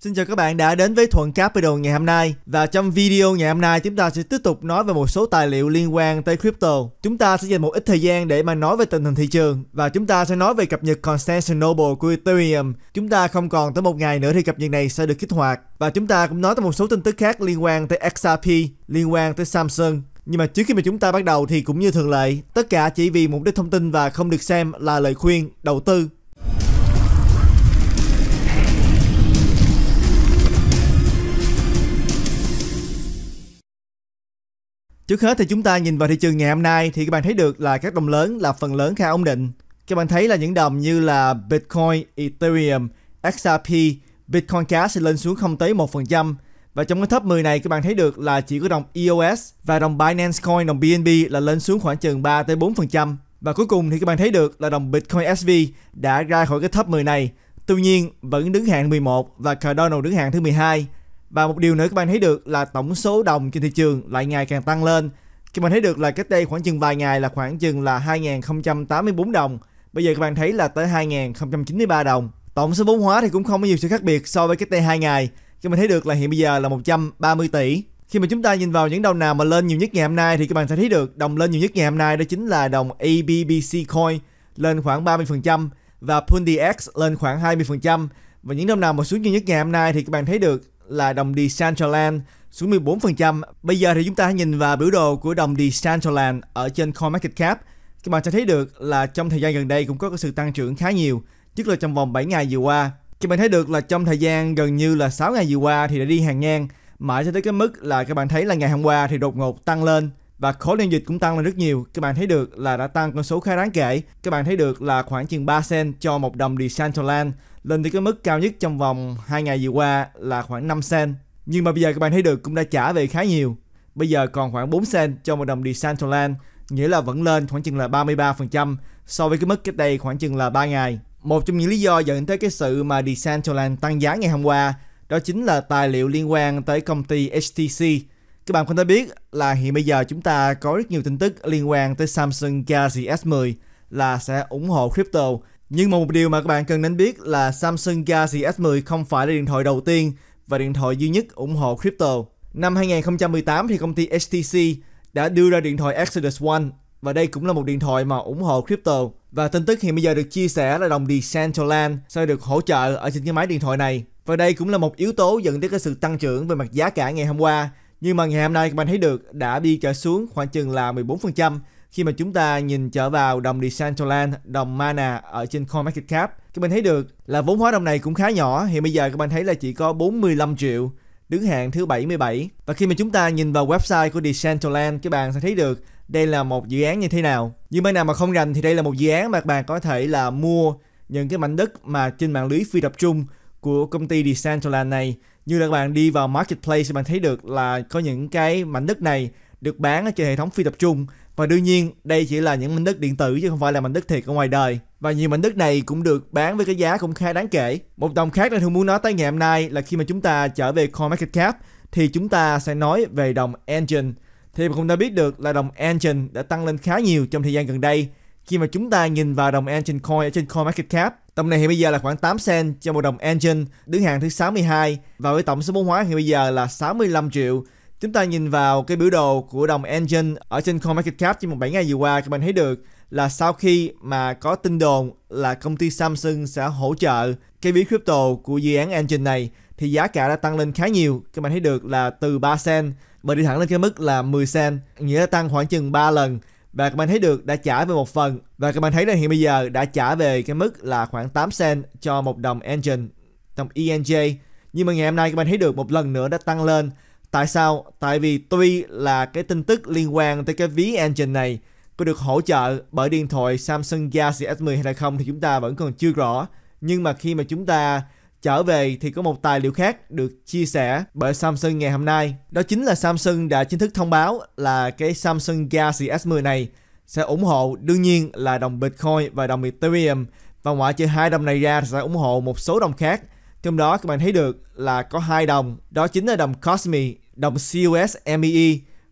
Xin chào các bạn đã đến với Thuận Capital ngày hôm nay Và trong video ngày hôm nay chúng ta sẽ tiếp tục nói về một số tài liệu liên quan tới crypto Chúng ta sẽ dành một ít thời gian để mà nói về tình hình thị trường Và chúng ta sẽ nói về cập nhật Consensus Noble của Ethereum Chúng ta không còn tới một ngày nữa thì cập nhật này sẽ được kích hoạt Và chúng ta cũng nói tới một số tin tức khác liên quan tới XRP, liên quan tới Samsung nhưng mà trước khi mà chúng ta bắt đầu thì cũng như thường lệ, tất cả chỉ vì mục đích thông tin và không được xem là lời khuyên đầu tư Trước hết thì chúng ta nhìn vào thị trường ngày hôm nay thì các bạn thấy được là các đồng lớn là phần lớn khá ổn định. Các bạn thấy là những đồng như là Bitcoin, Ethereum, XRP, Bitcoin Cash sẽ lên xuống không tới 1%. Và trong cái top 10 này các bạn thấy được là chỉ có đồng EOS và đồng Binance Coin, đồng BNB là lên xuống khoảng chừng 3 tới 4%. Và cuối cùng thì các bạn thấy được là đồng Bitcoin SV đã ra khỏi cái top 10 này. Tuy nhiên vẫn đứng hạng 11 và Cardano đứng hạng thứ 12. Và một điều nữa các bạn thấy được là tổng số đồng trên thị trường lại ngày càng tăng lên. Các bạn thấy được là cách đây khoảng chừng vài ngày là khoảng chừng là 2.084 đồng. Bây giờ các bạn thấy là tới 2.093 đồng. Tổng số vốn hóa thì cũng không có nhiều sự khác biệt so với cách đây 2 ngày. Các bạn thấy được là hiện bây giờ là 130 tỷ. Khi mà chúng ta nhìn vào những đồng nào mà lên nhiều nhất ngày hôm nay thì các bạn sẽ thấy được đồng lên nhiều nhất ngày hôm nay đó chính là đồng ABBC Coin lên khoảng 30% và Pundix lên khoảng 20%. Và những đồng nào mà xuống nhiều nhất ngày hôm nay thì các bạn thấy được là đồng Decentraland xuống 14%. Bây giờ thì chúng ta hãy nhìn vào biểu đồ của đồng Decentraland ở trên CoinMarketCap. Các bạn sẽ thấy được là trong thời gian gần đây cũng có sự tăng trưởng khá nhiều, nhất là trong vòng 7 ngày vừa qua. Các bạn thấy được là trong thời gian gần như là 6 ngày vừa qua thì đã đi hàng ngang, mãi cho tới cái mức là các bạn thấy là ngày hôm qua thì đột ngột tăng lên và khối liên dịch cũng tăng lên rất nhiều. Các bạn thấy được là đã tăng con số khá đáng kể. Các bạn thấy được là khoảng chừng 3 cent cho một đồng Decentraland lên tới cái mức cao nhất trong vòng 2 ngày vừa qua là khoảng 5 sen Nhưng mà bây giờ các bạn thấy được cũng đã trả về khá nhiều. Bây giờ còn khoảng 4 sen cho một đồng Decentraland, nghĩa là vẫn lên khoảng chừng là 33% so với cái mức cách đây khoảng chừng là 3 ngày. Một trong những lý do dẫn tới cái sự mà Decentraland tăng giá ngày hôm qua đó chính là tài liệu liên quan tới công ty HTC. Các bạn có thể biết là hiện bây giờ chúng ta có rất nhiều tin tức liên quan tới Samsung Galaxy S10 là sẽ ủng hộ crypto nhưng một điều mà các bạn cần nên biết là Samsung Galaxy S10 không phải là điện thoại đầu tiên và điện thoại duy nhất ủng hộ crypto. Năm 2018 thì công ty HTC đã đưa ra điện thoại Exodus One và đây cũng là một điện thoại mà ủng hộ crypto. Và tin tức hiện bây giờ được chia sẻ là đồng Decentraland sẽ được hỗ trợ ở trên cái máy điện thoại này. Và đây cũng là một yếu tố dẫn tới cái sự tăng trưởng về mặt giá cả ngày hôm qua. Nhưng mà ngày hôm nay các bạn thấy được đã đi trở xuống khoảng chừng là 14% khi mà chúng ta nhìn trở vào đồng Decentraland, đồng Mana ở trên CoinMarketCap, các bạn thấy được là vốn hóa đồng này cũng khá nhỏ, hiện bây giờ các bạn thấy là chỉ có 45 triệu, đứng hạng thứ 77. Và khi mà chúng ta nhìn vào website của Decentraland, các bạn sẽ thấy được đây là một dự án như thế nào. Như bạn nào mà không rành thì đây là một dự án mà các bạn có thể là mua những cái mảnh đất mà trên mạng lưới phi tập trung của công ty Decentraland này. Như là các bạn đi vào marketplace bạn thấy được là có những cái mảnh đất này được bán ở trên hệ thống phi tập trung và đương nhiên, đây chỉ là những mảnh đất điện tử chứ không phải là mảnh đất thiệt ở ngoài đời. Và nhiều mảnh đất này cũng được bán với cái giá cũng khá đáng kể. Một dòng khác là thường muốn nói tới ngày hôm nay là khi mà chúng ta trở về CoinMarketCap thì chúng ta sẽ nói về đồng Engine. Thì mà chúng ta biết được là đồng Engine đã tăng lên khá nhiều trong thời gian gần đây. Khi mà chúng ta nhìn vào đồng Engine Coin ở trên CoinMarketCap, tổng này hiện bây giờ là khoảng 8 cent cho một đồng Engine, đứng hàng thứ 62 và với tổng số vốn hóa hiện bây giờ là 65 triệu Chúng ta nhìn vào cái biểu đồ của đồng Engine ở trên CoinMarketCap trong một 7 ngày vừa qua các bạn thấy được là sau khi mà có tin đồn là công ty Samsung sẽ hỗ trợ cái ví crypto của dự án Engine này thì giá cả đã tăng lên khá nhiều. Các bạn thấy được là từ 3 cent mà đi thẳng lên cái mức là 10 cent, nghĩa là tăng khoảng chừng 3 lần. Và các bạn thấy được đã trả về một phần và các bạn thấy là hiện bây giờ đã trả về cái mức là khoảng 8 cent cho một đồng Engine, đồng ENJ. Nhưng mà ngày hôm nay các bạn thấy được một lần nữa đã tăng lên Tại sao? Tại vì tuy là cái tin tức liên quan tới cái ví engine này có được hỗ trợ bởi điện thoại Samsung Galaxy S10 hay là không thì chúng ta vẫn còn chưa rõ. Nhưng mà khi mà chúng ta trở về thì có một tài liệu khác được chia sẻ bởi Samsung ngày hôm nay. Đó chính là Samsung đã chính thức thông báo là cái Samsung Galaxy S10 này sẽ ủng hộ đương nhiên là đồng Bitcoin và đồng Ethereum và ngoại trừ hai đồng này ra sẽ ủng hộ một số đồng khác trong đó các bạn thấy được là có hai đồng đó chính là đồng Cosme đồng CUSMEE e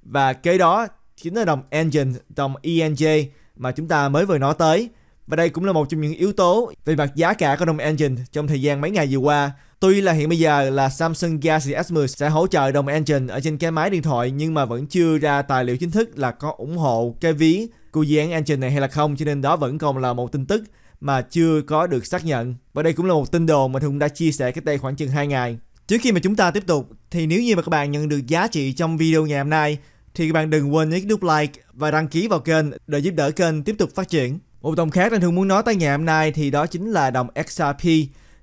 và kế đó chính là đồng Engine đồng ENJ mà chúng ta mới vừa nói tới và đây cũng là một trong những yếu tố về mặt giá cả của đồng Engine trong thời gian mấy ngày vừa qua Tuy là hiện bây giờ là Samsung Galaxy S10 sẽ hỗ trợ đồng Engine ở trên cái máy điện thoại nhưng mà vẫn chưa ra tài liệu chính thức là có ủng hộ cái ví của dự án Engine này hay là không cho nên đó vẫn còn là một tin tức mà chưa có được xác nhận. Và đây cũng là một tin đồn mà Hùng đã chia sẻ cách đây khoảng chừng 2 ngày. Trước khi mà chúng ta tiếp tục, thì nếu như mà các bạn nhận được giá trị trong video ngày hôm nay, thì các bạn đừng quên nhấn nút like và đăng ký vào kênh để giúp đỡ kênh tiếp tục phát triển. Một đồng khác anh thường muốn nói tới ngày hôm nay thì đó chính là đồng XRP.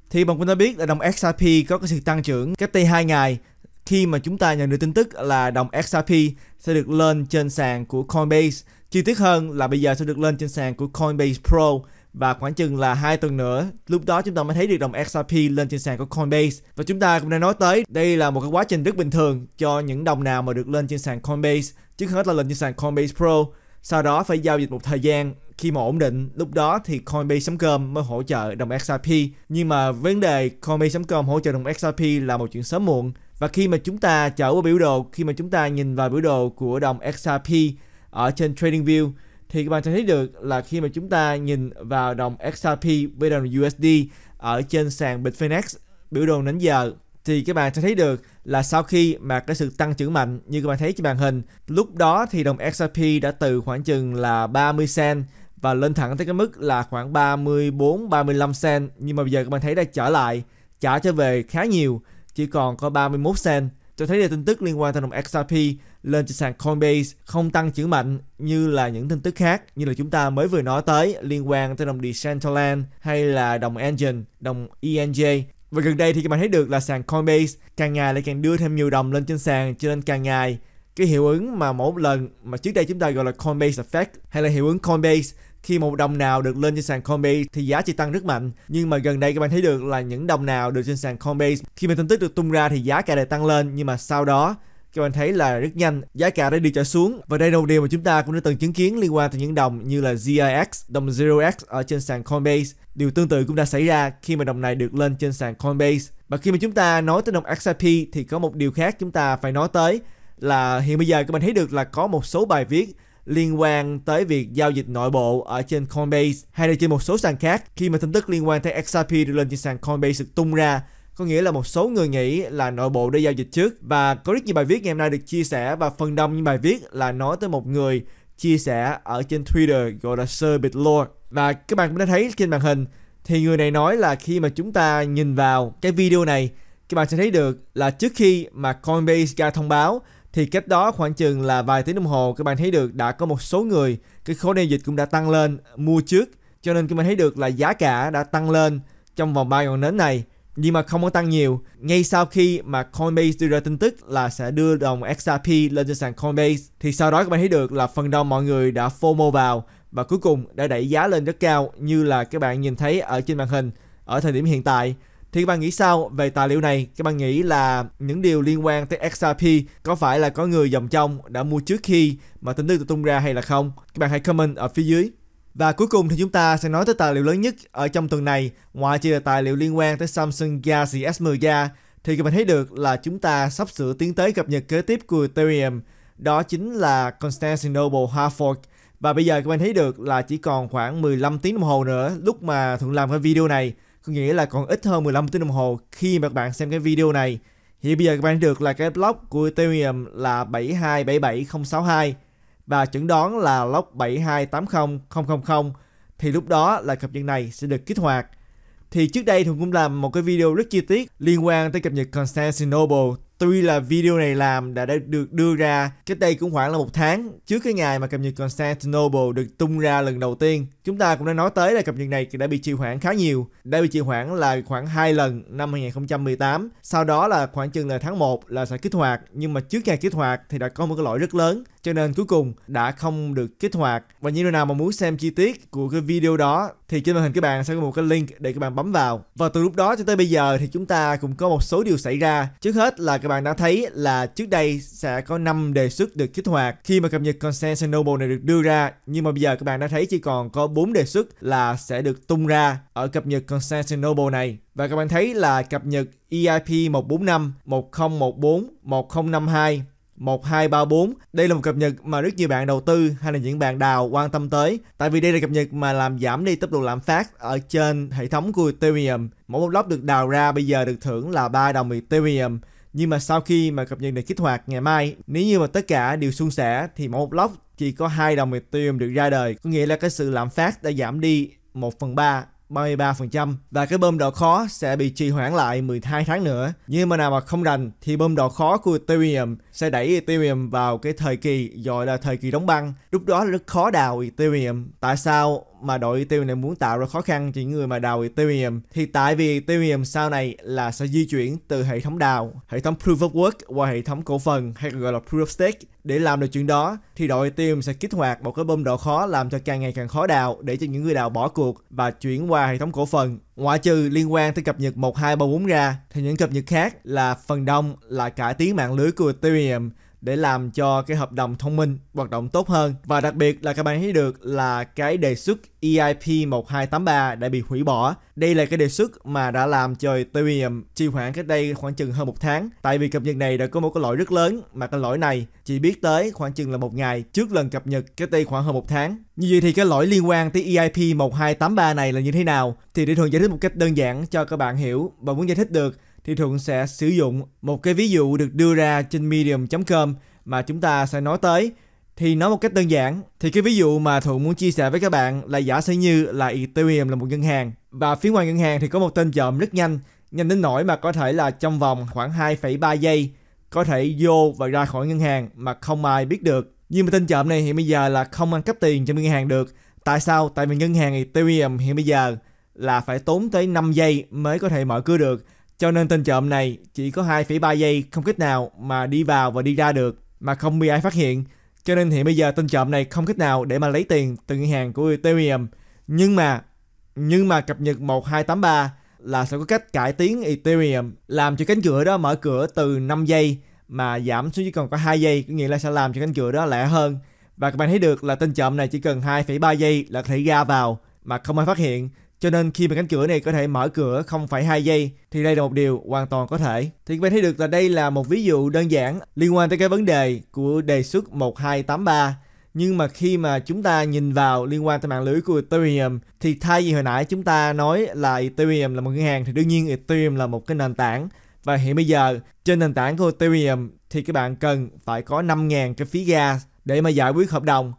Thì bằng cũng đã biết là đồng XRP có cái sự tăng trưởng cách đây 2 ngày khi mà chúng ta nhận được tin tức là đồng XRP sẽ được lên trên sàn của Coinbase. Chi tiết hơn là bây giờ sẽ được lên trên sàn của Coinbase Pro và khoảng chừng là hai tuần nữa lúc đó chúng ta mới thấy được đồng XRP lên trên sàn của Coinbase và chúng ta cũng đã nói tới đây là một cái quá trình rất bình thường cho những đồng nào mà được lên trên sàn Coinbase trước hết là lên trên sàn Coinbase Pro sau đó phải giao dịch một thời gian khi mà ổn định lúc đó thì Coinbase.com mới hỗ trợ đồng XRP nhưng mà vấn đề Coinbase.com hỗ trợ đồng XRP là một chuyện sớm muộn và khi mà chúng ta trở qua biểu đồ khi mà chúng ta nhìn vào biểu đồ của đồng XRP ở trên TradingView thì các bạn sẽ thấy được là khi mà chúng ta nhìn vào đồng XRP với đồng USD ở trên sàn Bitfinex biểu đồ nến giờ thì các bạn sẽ thấy được là sau khi mà cái sự tăng trưởng mạnh như các bạn thấy trên màn hình lúc đó thì đồng XRP đã từ khoảng chừng là 30 cent và lên thẳng tới cái mức là khoảng 34 35 cent nhưng mà bây giờ các bạn thấy đã trở lại trả trở về khá nhiều chỉ còn có 31 cent Cho thấy là tin tức liên quan tới đồng XRP lên trên sàn Coinbase không tăng trưởng mạnh như là những tin tức khác như là chúng ta mới vừa nói tới liên quan tới đồng Decentraland hay là đồng Engine, đồng ENJ. Và gần đây thì các bạn thấy được là sàn Coinbase càng ngày lại càng đưa thêm nhiều đồng lên trên sàn cho nên càng ngày cái hiệu ứng mà mỗi lần mà trước đây chúng ta gọi là Coinbase Effect hay là hiệu ứng Coinbase khi một đồng nào được lên trên sàn Coinbase thì giá chỉ tăng rất mạnh nhưng mà gần đây các bạn thấy được là những đồng nào được trên sàn Coinbase khi mà tin tức được tung ra thì giá cả lại tăng lên nhưng mà sau đó các bạn thấy là rất nhanh giá cả đã đi trở xuống và đây là một điều mà chúng ta cũng đã từng chứng kiến liên quan tới những đồng như là ZIX, đồng 0X ở trên sàn Coinbase. Điều tương tự cũng đã xảy ra khi mà đồng này được lên trên sàn Coinbase. Và khi mà chúng ta nói tới đồng XRP thì có một điều khác chúng ta phải nói tới là hiện bây giờ các bạn thấy được là có một số bài viết liên quan tới việc giao dịch nội bộ ở trên Coinbase hay là trên một số sàn khác khi mà tin tức liên quan tới XRP được lên trên sàn Coinbase được tung ra có nghĩa là một số người nghĩ là nội bộ đã giao dịch trước và có rất nhiều bài viết ngày hôm nay được chia sẻ và phần đông những bài viết là nói tới một người chia sẻ ở trên Twitter gọi là Sir Bitlore. Và các bạn cũng đã thấy trên màn hình thì người này nói là khi mà chúng ta nhìn vào cái video này các bạn sẽ thấy được là trước khi mà Coinbase ra thông báo thì cách đó khoảng chừng là vài tiếng đồng hồ các bạn thấy được đã có một số người cái khối giao dịch cũng đã tăng lên mua trước cho nên các bạn thấy được là giá cả đã tăng lên trong vòng ba ngọn nến này nhưng mà không có tăng nhiều. Ngay sau khi mà Coinbase đưa ra tin tức là sẽ đưa đồng XRP lên trên sàn Coinbase thì sau đó các bạn thấy được là phần đông mọi người đã FOMO vào và cuối cùng đã đẩy giá lên rất cao như là các bạn nhìn thấy ở trên màn hình ở thời điểm hiện tại. Thì các bạn nghĩ sao về tài liệu này? Các bạn nghĩ là những điều liên quan tới XRP có phải là có người dòng trong đã mua trước khi mà tin tức được tung ra hay là không? Các bạn hãy comment ở phía dưới. Và cuối cùng thì chúng ta sẽ nói tới tài liệu lớn nhất ở trong tuần này, ngoại trừ tài liệu liên quan tới Samsung Galaxy S10 Ga, thì các bạn thấy được là chúng ta sắp sửa tiến tới cập nhật kế tiếp của Ethereum, đó chính là Constantin Noble Hard Fork. Và bây giờ các bạn thấy được là chỉ còn khoảng 15 tiếng đồng hồ nữa lúc mà Thuận làm cái video này, có nghĩa là còn ít hơn 15 tiếng đồng hồ khi mà các bạn xem cái video này. Thì bây giờ các bạn thấy được là cái block của Ethereum là 7277062 và chẩn đoán là lock 7280000 thì lúc đó là cập nhật này sẽ được kích hoạt. Thì trước đây Thuận cũng làm một cái video rất chi tiết liên quan tới cập nhật Constantinople tuy là video này làm đã, được đưa ra cách đây cũng khoảng là một tháng trước cái ngày mà cập nhật Constantinople được tung ra lần đầu tiên chúng ta cũng đã nói tới là cập nhật này đã bị trì hoãn khá nhiều đã bị trì hoãn là khoảng hai lần năm 2018 sau đó là khoảng chừng là tháng 1 là sẽ kích hoạt nhưng mà trước ngày kích hoạt thì đã có một cái lỗi rất lớn cho nên cuối cùng đã không được kích hoạt và những người nào mà muốn xem chi tiết của cái video đó thì trên màn hình các bạn sẽ có một cái link để các bạn bấm vào và từ lúc đó cho tới bây giờ thì chúng ta cũng có một số điều xảy ra trước hết là các bạn bạn đã thấy là trước đây sẽ có 5 đề xuất được kích hoạt khi mà cập nhật noble này được đưa ra nhưng mà bây giờ các bạn đã thấy chỉ còn có 4 đề xuất là sẽ được tung ra ở cập nhật noble này và các bạn thấy là cập nhật EIP 145, 1014, 1052 1234. Đây là một cập nhật mà rất nhiều bạn đầu tư hay là những bạn đào quan tâm tới. Tại vì đây là cập nhật mà làm giảm đi tốc độ lạm phát ở trên hệ thống của Ethereum. Mỗi một block được đào ra bây giờ được thưởng là 3 đồng Ethereum. Nhưng mà sau khi mà cập nhật này kích hoạt ngày mai, nếu như mà tất cả đều suôn sẻ thì một lốc chỉ có hai đồng Ethereum được ra đời, có nghĩa là cái sự lạm phát đã giảm đi 1 phần 3 33% và cái bơm độ khó sẽ bị trì hoãn lại 12 tháng nữa. Nhưng mà nào mà không rành thì bơm độ khó của Ethereum sẽ đẩy Ethereum vào cái thời kỳ gọi là thời kỳ đóng băng. Lúc đó rất khó đào Ethereum. Tại sao mà đội Ethereum này muốn tạo ra khó khăn cho những người mà đào Ethereum thì tại vì Ethereum sau này là sẽ di chuyển từ hệ thống đào, hệ thống Proof of Work qua hệ thống cổ phần hay gọi là Proof of Stake để làm được chuyện đó thì đội Ethereum sẽ kích hoạt một cái bơm độ khó làm cho càng ngày càng khó đào để cho những người đào bỏ cuộc và chuyển qua hệ thống cổ phần. Ngoại trừ liên quan tới cập nhật 1, 2, 3, 4 ra thì những cập nhật khác là phần đông là cải tiến mạng lưới của Ethereum để làm cho cái hợp đồng thông minh hoạt động tốt hơn. Và đặc biệt là các bạn thấy được là cái đề xuất EIP 1283 đã bị hủy bỏ. Đây là cái đề xuất mà đã làm cho Ethereum trì hoãn cách đây khoảng chừng hơn một tháng. Tại vì cập nhật này đã có một cái lỗi rất lớn mà cái lỗi này chỉ biết tới khoảng chừng là một ngày trước lần cập nhật cách đây khoảng hơn một tháng. Như vậy thì cái lỗi liên quan tới EIP 1283 này là như thế nào? Thì để thường giải thích một cách đơn giản cho các bạn hiểu và muốn giải thích được thì Thuận sẽ sử dụng một cái ví dụ được đưa ra trên medium.com mà chúng ta sẽ nói tới. Thì nói một cách đơn giản, thì cái ví dụ mà Thuận muốn chia sẻ với các bạn là giả sử như là Ethereum là một ngân hàng và phía ngoài ngân hàng thì có một tên trộm rất nhanh, nhanh đến nỗi mà có thể là trong vòng khoảng 2,3 giây có thể vô và ra khỏi ngân hàng mà không ai biết được. Nhưng mà tên trộm này hiện bây giờ là không ăn cắp tiền cho ngân hàng được. Tại sao? Tại vì ngân hàng Ethereum hiện bây giờ là phải tốn tới 5 giây mới có thể mở cửa được cho nên tên trộm này chỉ có 2,3 giây không kích nào mà đi vào và đi ra được mà không bị ai phát hiện. Cho nên hiện bây giờ tên trộm này không cách nào để mà lấy tiền từ ngân hàng của Ethereum. Nhưng mà nhưng mà cập nhật 1283 là sẽ có cách cải tiến Ethereum làm cho cánh cửa đó mở cửa từ 5 giây mà giảm xuống chỉ còn có 2 giây, có nghĩa là sẽ làm cho cánh cửa đó lẻ hơn. Và các bạn thấy được là tên trộm này chỉ cần 2,3 giây là có thể ra vào mà không ai phát hiện. Cho nên khi mà cánh cửa này có thể mở cửa không phải 2 giây thì đây là một điều hoàn toàn có thể. Thì các bạn thấy được là đây là một ví dụ đơn giản liên quan tới cái vấn đề của đề xuất 1283 nhưng mà khi mà chúng ta nhìn vào liên quan tới mạng lưới của Ethereum thì thay vì hồi nãy chúng ta nói là Ethereum là một ngân hàng thì đương nhiên Ethereum là một cái nền tảng và hiện bây giờ trên nền tảng của Ethereum thì các bạn cần phải có 5.000 cái phí gas để mà giải quyết hợp đồng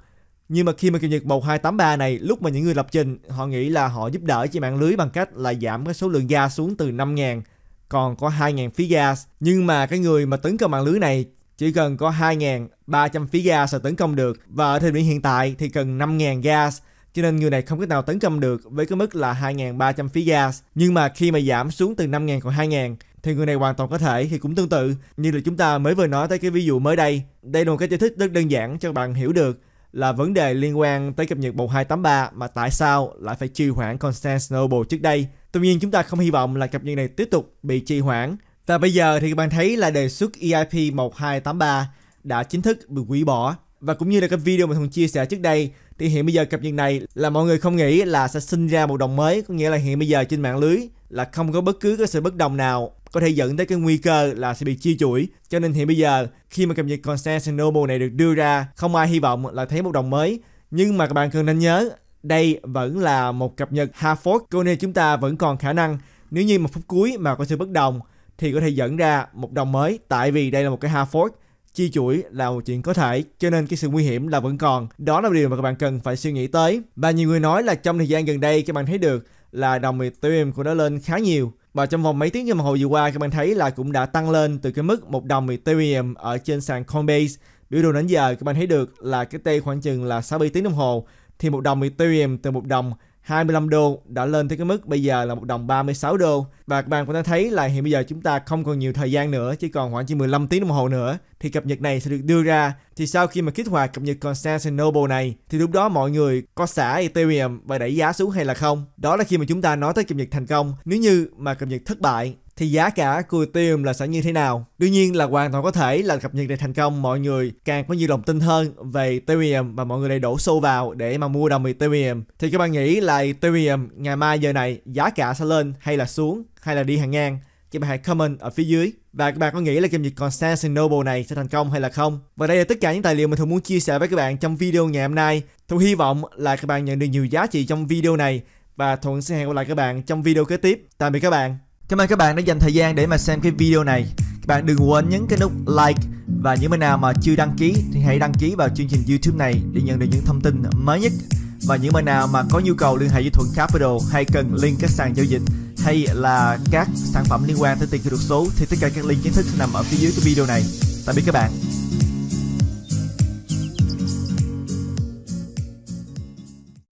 nhưng mà khi mà cập nhật 1283 này lúc mà những người lập trình họ nghĩ là họ giúp đỡ cho mạng lưới bằng cách là giảm cái số lượng gas xuống từ 5.000 còn có 2.000 phí gas nhưng mà cái người mà tấn công mạng lưới này chỉ cần có 2.300 phí gas là tấn công được và ở thời điểm hiện tại thì cần 5.000 gas cho nên người này không cách nào tấn công được với cái mức là 2.300 phí gas nhưng mà khi mà giảm xuống từ 5.000 còn 2.000 thì người này hoàn toàn có thể thì cũng tương tự như là chúng ta mới vừa nói tới cái ví dụ mới đây đây là một cái giải thích rất đơn giản cho bạn hiểu được là vấn đề liên quan tới cập nhật 1283 mà tại sao lại phải trì hoãn Constance Noble trước đây. Tuy nhiên chúng ta không hy vọng là cập nhật này tiếp tục bị trì hoãn. Và bây giờ thì các bạn thấy là đề xuất EIP 1283 đã chính thức bị hủy bỏ. Và cũng như là cái video mà Hùng chia sẻ trước đây thì hiện bây giờ cập nhật này là mọi người không nghĩ là sẽ sinh ra một đồng mới có nghĩa là hiện bây giờ trên mạng lưới là không có bất cứ cái sự bất đồng nào có thể dẫn tới cái nguy cơ là sẽ bị chia chuỗi. Cho nên hiện bây giờ khi mà cập nhật Constant Noble này được đưa ra, không ai hy vọng là thấy một đồng mới. Nhưng mà các bạn cần nên nhớ, đây vẫn là một cập nhật hard fork, cho nên chúng ta vẫn còn khả năng nếu như một phút cuối mà có sự bất đồng thì có thể dẫn ra một đồng mới tại vì đây là một cái hard fork chia chuỗi là một chuyện có thể cho nên cái sự nguy hiểm là vẫn còn đó là điều mà các bạn cần phải suy nghĩ tới và nhiều người nói là trong thời gian gần đây các bạn thấy được là đồng Ethereum của nó lên khá nhiều. Và trong vòng mấy tiếng đồng hồ vừa qua các bạn thấy là cũng đã tăng lên từ cái mức một đồng Ethereum ở trên sàn Coinbase. Biểu đồ đến giờ các bạn thấy được là cái T khoảng chừng là 60 tiếng đồng hồ thì một đồng Ethereum từ một đồng 25 đô đã lên tới cái mức bây giờ là một đồng 36 đô và các bạn cũng đã thấy là hiện bây giờ chúng ta không còn nhiều thời gian nữa chỉ còn khoảng chỉ 15 tiếng đồng hồ nữa thì cập nhật này sẽ được đưa ra thì sau khi mà kích hoạt cập nhật Constantinople này thì lúc đó mọi người có xả Ethereum và đẩy giá xuống hay là không đó là khi mà chúng ta nói tới cập nhật thành công nếu như mà cập nhật thất bại thì giá cả của Ethereum là sẽ như thế nào. Đương nhiên là hoàn toàn có thể là cập nhật để thành công mọi người càng có nhiều lòng tin hơn về Ethereum và mọi người đầy đổ xô vào để mà mua đồng Ethereum. Thì các bạn nghĩ là Ethereum ngày mai giờ này giá cả sẽ lên hay là xuống hay là đi hàng ngang? Các bạn hãy comment ở phía dưới và các bạn có nghĩ là giao dịch Constance Noble này sẽ thành công hay là không? Và đây là tất cả những tài liệu mình thường muốn chia sẻ với các bạn trong video ngày hôm nay. Thu hy vọng là các bạn nhận được nhiều giá trị trong video này và Thuận sẽ hẹn gặp lại các bạn trong video kế tiếp. Tạm biệt các bạn. Cảm ơn các bạn đã dành thời gian để mà xem cái video này. Các bạn đừng quên nhấn cái nút like và những bạn nào mà chưa đăng ký thì hãy đăng ký vào chương trình YouTube này để nhận được những thông tin mới nhất. Và những bạn nào mà có nhu cầu liên hệ với Thuận Capital hay cần link các sàn giao dịch hay là các sản phẩm liên quan tới tiền kỹ thuật số thì tất cả các link chính thức nằm ở phía dưới cái video này. Tạm biệt các bạn.